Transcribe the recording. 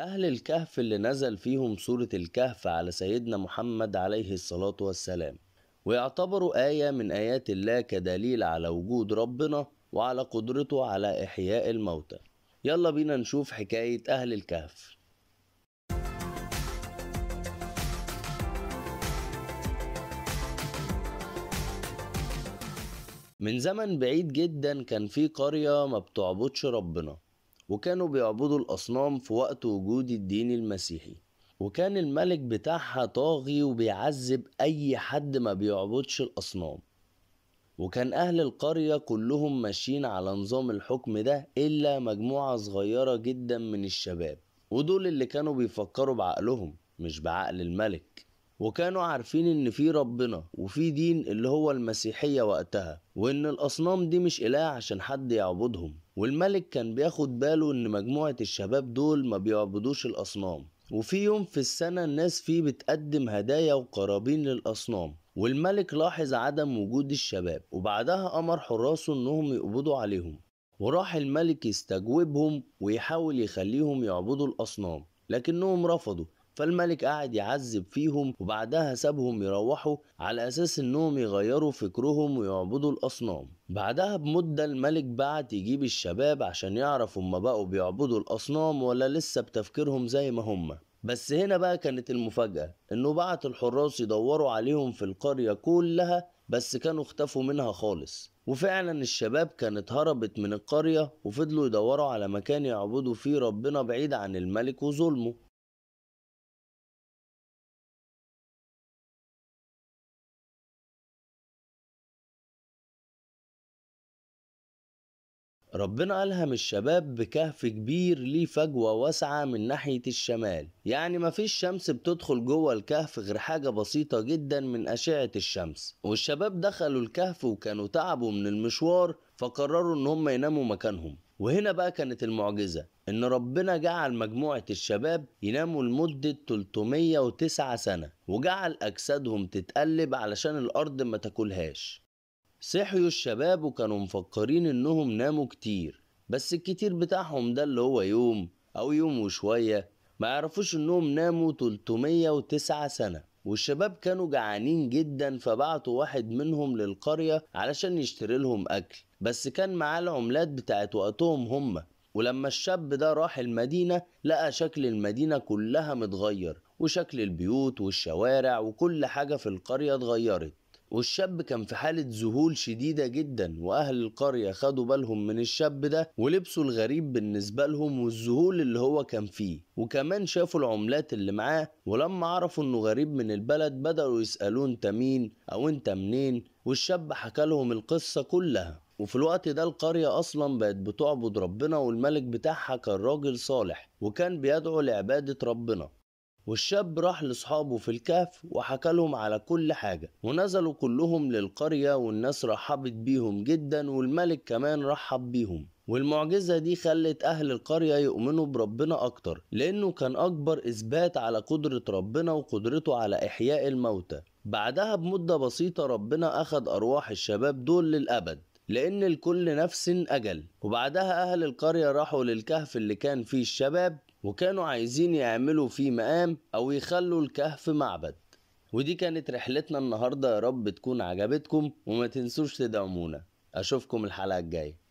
أهل الكهف اللي نزل فيهم سورة الكهف على سيدنا محمد عليه الصلاة والسلام ويعتبروا آية من آيات الله كدليل على وجود ربنا وعلى قدرته على إحياء الموتى يلا بينا نشوف حكاية أهل الكهف من زمن بعيد جدا كان في قرية ما بتعبدش ربنا وكانوا بيعبدوا الأصنام في وقت وجود الدين المسيحي وكان الملك بتاعها طاغي وبيعذب أي حد ما بيعبدش الأصنام وكان أهل القرية كلهم ماشيين على نظام الحكم ده إلا مجموعة صغيرة جدا من الشباب ودول اللي كانوا بيفكروا بعقلهم مش بعقل الملك وكانوا عارفين ان في ربنا وفي دين اللي هو المسيحية وقتها وان الاصنام دي مش اله عشان حد يعبدهم والملك كان بياخد باله ان مجموعة الشباب دول ما بيعبدوش الاصنام وفي يوم في السنة الناس فيه بتقدم هدايا وقرابين للاصنام والملك لاحظ عدم وجود الشباب وبعدها امر حراسه انهم يقبضوا عليهم وراح الملك يستجوبهم ويحاول يخليهم يعبدوا الاصنام لكنهم رفضوا فالملك قعد يعذب فيهم وبعدها سابهم يروحوا على أساس إنهم يغيروا فكرهم ويعبدوا الأصنام بعدها بمدة الملك بعت يجيب الشباب عشان يعرف هما بقوا بيعبدوا الأصنام ولا لسه بتفكيرهم زي ما هما بس هنا بقى كانت المفاجأة إنه بعت الحراس يدوروا عليهم في القرية كلها بس كانوا اختفوا منها خالص وفعلا الشباب كانت هربت من القرية وفضلوا يدوروا على مكان يعبدوا فيه ربنا بعيد عن الملك وظلمه ربنا ألهم الشباب بكهف كبير ليه فجوة واسعة من ناحية الشمال يعني مفيش شمس بتدخل جوه الكهف غير حاجة بسيطة جدا من أشعة الشمس والشباب دخلوا الكهف وكانوا تعبوا من المشوار فقرروا ان هم يناموا مكانهم وهنا بقى كانت المعجزة ان ربنا جعل مجموعة الشباب يناموا لمدة 309 سنة وجعل أجسادهم تتقلب علشان الأرض ما تاكلهاش صحيوا الشباب وكانوا مفكرين انهم ناموا كتير بس الكتير بتاعهم ده اللي هو يوم او يوم وشوية ما يعرفوش انهم ناموا 309 سنة والشباب كانوا جعانين جدا فبعتوا واحد منهم للقرية علشان يشتري لهم اكل بس كان معاه العملات بتاعت وقتهم هما ولما الشاب ده راح المدينة لقى شكل المدينة كلها متغير وشكل البيوت والشوارع وكل حاجة في القرية اتغيرت والشاب كان في حالة ذهول شديدة جدا وأهل القرية خدوا بالهم من الشاب ده ولبسوا الغريب بالنسبة لهم والذهول اللي هو كان فيه وكمان شافوا العملات اللي معاه ولما عرفوا انه غريب من البلد بدأوا يسألوه انت مين او انت منين والشاب حكى لهم القصة كلها وفي الوقت ده القرية أصلا بقت بتعبد ربنا والملك بتاعها كان راجل صالح وكان بيدعو لعبادة ربنا والشاب راح لأصحابه في الكهف وحكى لهم على كل حاجة ونزلوا كلهم للقرية والناس رحبت بيهم جدا والملك كمان رحب بيهم والمعجزة دي خلت أهل القرية يؤمنوا بربنا أكتر لأنه كان أكبر إثبات على قدرة ربنا وقدرته على إحياء الموتى بعدها بمدة بسيطة ربنا أخذ أرواح الشباب دول للأبد لأن لكل نفس أجل وبعدها أهل القرية راحوا للكهف اللي كان فيه الشباب وكانوا عايزين يعملوا فيه مقام أو يخلوا الكهف معبد ودي كانت رحلتنا النهاردة يا رب تكون عجبتكم وما تنسوش تدعمونا أشوفكم الحلقة الجاية